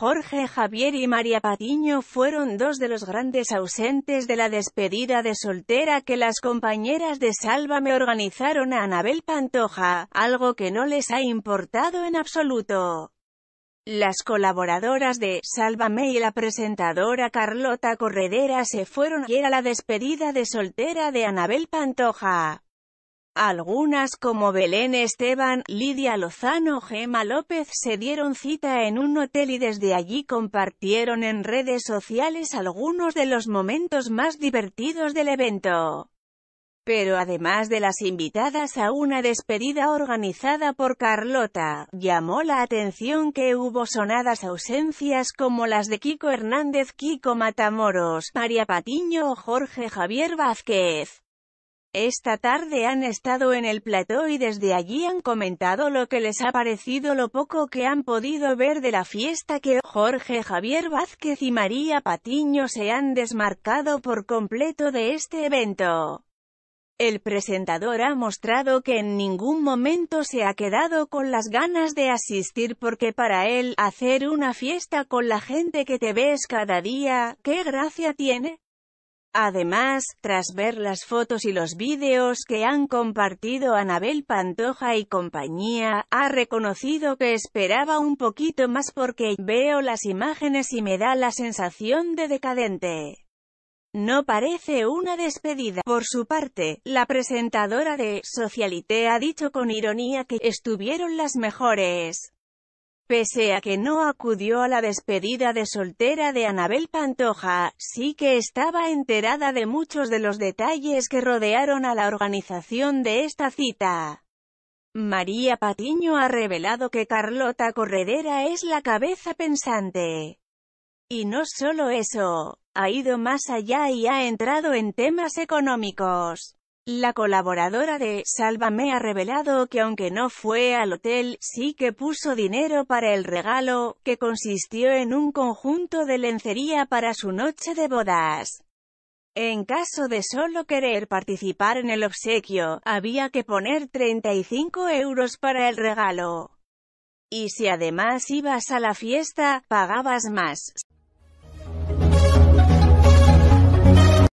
Jorge Javier y María Patiño fueron dos de los grandes ausentes de la despedida de soltera que las compañeras de Sálvame organizaron a Anabel Pantoja, algo que no les ha importado en absoluto. Las colaboradoras de Sálvame y la presentadora Carlota Corredera se fueron ir a la despedida de soltera de Anabel Pantoja. Algunas como Belén Esteban, Lidia Lozano Gema López se dieron cita en un hotel y desde allí compartieron en redes sociales algunos de los momentos más divertidos del evento. Pero además de las invitadas a una despedida organizada por Carlota, llamó la atención que hubo sonadas ausencias como las de Kiko Hernández, Kiko Matamoros, María Patiño o Jorge Javier Vázquez. Esta tarde han estado en el plató y desde allí han comentado lo que les ha parecido lo poco que han podido ver de la fiesta que Jorge Javier Vázquez y María Patiño se han desmarcado por completo de este evento. El presentador ha mostrado que en ningún momento se ha quedado con las ganas de asistir porque para él, hacer una fiesta con la gente que te ves cada día, ¿qué gracia tiene? Además, tras ver las fotos y los vídeos que han compartido Anabel Pantoja y compañía, ha reconocido que esperaba un poquito más porque «veo las imágenes y me da la sensación de decadente». No parece una despedida. Por su parte, la presentadora de Socialité ha dicho con ironía que «estuvieron las mejores». Pese a que no acudió a la despedida de soltera de Anabel Pantoja, sí que estaba enterada de muchos de los detalles que rodearon a la organización de esta cita. María Patiño ha revelado que Carlota Corredera es la cabeza pensante. Y no solo eso, ha ido más allá y ha entrado en temas económicos. La colaboradora de Sálvame ha revelado que aunque no fue al hotel, sí que puso dinero para el regalo, que consistió en un conjunto de lencería para su noche de bodas. En caso de solo querer participar en el obsequio, había que poner 35 euros para el regalo. Y si además ibas a la fiesta, pagabas más.